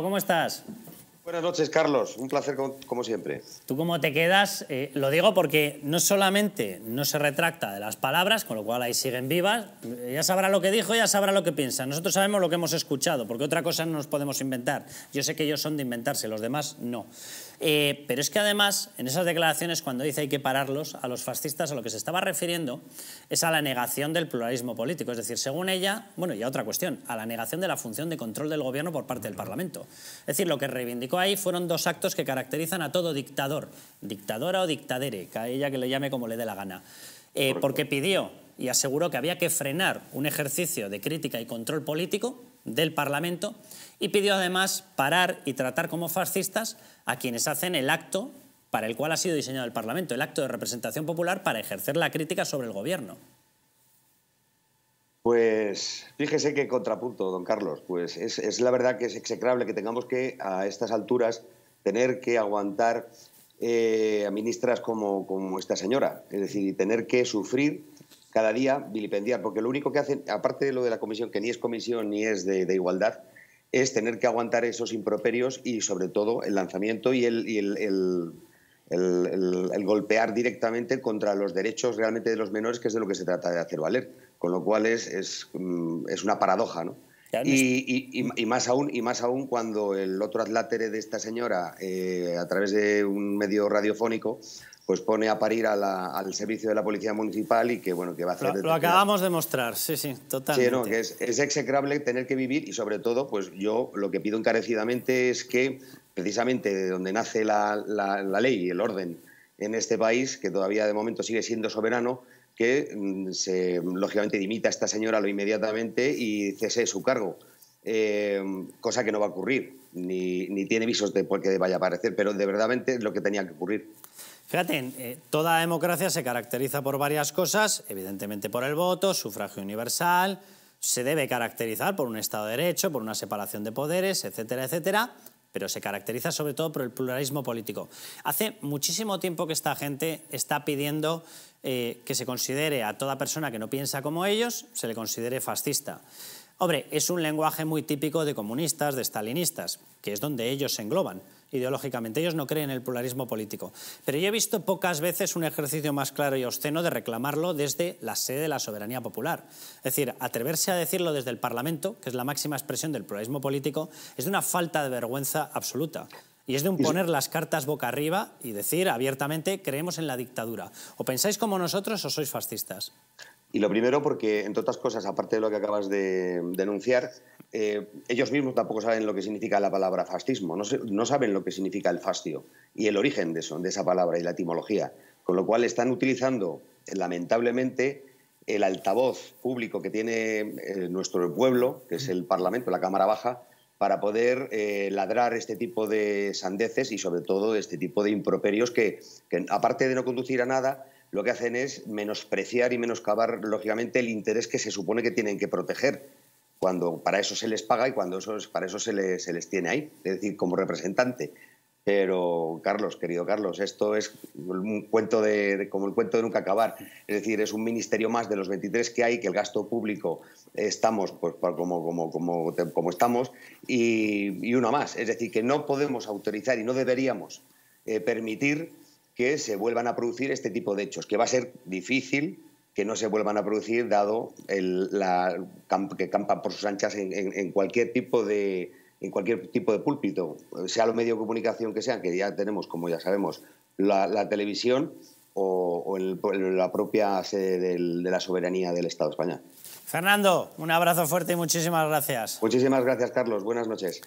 ¿cómo estás? Buenas noches, Carlos. Un placer como, siempre. ¿Tú cómo te quedas? Eh, lo digo porque no solamente no se retracta de las palabras, con lo cual ahí siguen vivas, eh, ya sabrá lo que dijo, ya sabrá lo que piensa. Nosotros sabemos lo que hemos escuchado, porque otra cosa no nos podemos inventar. Yo sé que ellos son de inventarse, los demás no. Eh, pero es que además, en esas declaraciones, cuando dice hay que pararlos, a los fascistas a lo que se estaba refiriendo es a la negación del pluralismo político. Es decir, según ella, bueno, y a otra cuestión, a la negación de la función de control del gobierno por parte del Parlamento. Es decir, lo que reivindicó ahí fueron dos actos que caracterizan a todo dictador, dictadora o dictadere, que a ella que le llame como le dé la gana. Eh, porque pidió y aseguró que había que frenar un ejercicio de crítica y control político del Parlamento y pidió además parar y tratar como fascistas a quienes hacen el acto para el cual ha sido diseñado el Parlamento, el acto de representación popular para ejercer la crítica sobre el gobierno. Pues fíjese qué contrapunto, don Carlos. Pues es, la verdad que es execrable que tengamos que, a estas alturas, tener que aguantar eh, a ministras como, como esta señora. Es decir, tener que sufrir cada día vilipendiar, porque lo único que hacen, aparte de lo de la comisión, que ni es comisión ni es de, igualdad, es tener que aguantar esos improperios y sobre todo el lanzamiento y el, golpear directamente contra los derechos realmente de los menores, que es de lo que se trata de hacer valer. Con lo cual es, mm, una paradoja, ¿no? Y, más aún, y más aún cuando el otro atlátere de esta señora, eh, a través de un medio radiofónico, pues pone a parir al servicio de la policía municipal y que bueno que va a hacer lo, acabamos de mostrar sí sí totalmente sí, es, execrable tener que vivir y sobre todo pues yo lo que pido encarecidamente es que precisamente de donde nace la, ley y el orden en este país que todavía de momento sigue siendo soberano que mm, se lógicamente dimita a esta señora lo inmediatamente y cese su cargo eh, cosa que no va a ocurrir, ni, tiene visos de por qué vaya a aparecer, pero de es lo que tenía que ocurrir. Fíjate, eh, toda democracia se caracteriza por varias cosas, evidentemente por el voto, sufragio universal, se debe caracterizar por un Estado de Derecho, por una separación de poderes, etcétera, etcétera, pero se caracteriza sobre todo por el pluralismo político. Hace muchísimo tiempo que esta gente está pidiendo eh, que se considere a toda persona que no piensa como ellos, se le considere fascista. Hombre, es un lenguaje muy típico de comunistas, de stalinistas, que es donde ellos se engloban ideológicamente. Ellos no creen en el pluralismo político. Pero yo he visto pocas veces un ejercicio más claro y obsceno de reclamarlo desde la sede de la soberanía popular. Es decir, atreverse a decirlo desde el Parlamento, que es la máxima expresión del pluralismo político, es de una falta de vergüenza absoluta. Y es de un poner las cartas boca arriba y decir abiertamente creemos en la dictadura. ¿O pensáis como nosotros o sois fascistas? Y lo primero porque, entre otras cosas, aparte de lo que acabas de denunciar, eh, ellos mismos tampoco saben lo que significa la palabra fascismo, no, saben lo que significa el fascio y el origen de, eso, de esa palabra y la etimología, con lo cual están utilizando, lamentablemente, el altavoz público que tiene eh, nuestro pueblo, que es el Parlamento, la Cámara Baja, para poder eh, ladrar este tipo de sandeces y sobre todo este tipo de improperios que aparte de no conducir a nada, lo que hacen es menospreciar y menoscabar, lógicamente, el interés que se supone que tienen que proteger, cuando para eso se les paga y cuando eso, para eso se les, tiene ahí, es decir, como representante. Pero, Carlos, querido Carlos, esto es un cuento de, como el cuento de nunca acabar. Es decir, es un ministerio más de los 23 que hay, que el gasto público estamos pues, como, como, como, estamos, y, uno más. Es decir, que no podemos autorizar y no deberíamos eh, permitir que se vuelvan a producir este tipo de hechos, que va a ser difícil que no se vuelvan a producir dado que campa por sus anchas en, cualquier tipo de, en cualquier tipo de púlpito, sea lo medio de comunicación que sea, que ya tenemos, como ya sabemos, la, televisión o, la propia sede de la soberanía del Estado español. Fernando, un abrazo fuerte y muchísimas gracias. Muchísimas gracias, Carlos. Buenas noches.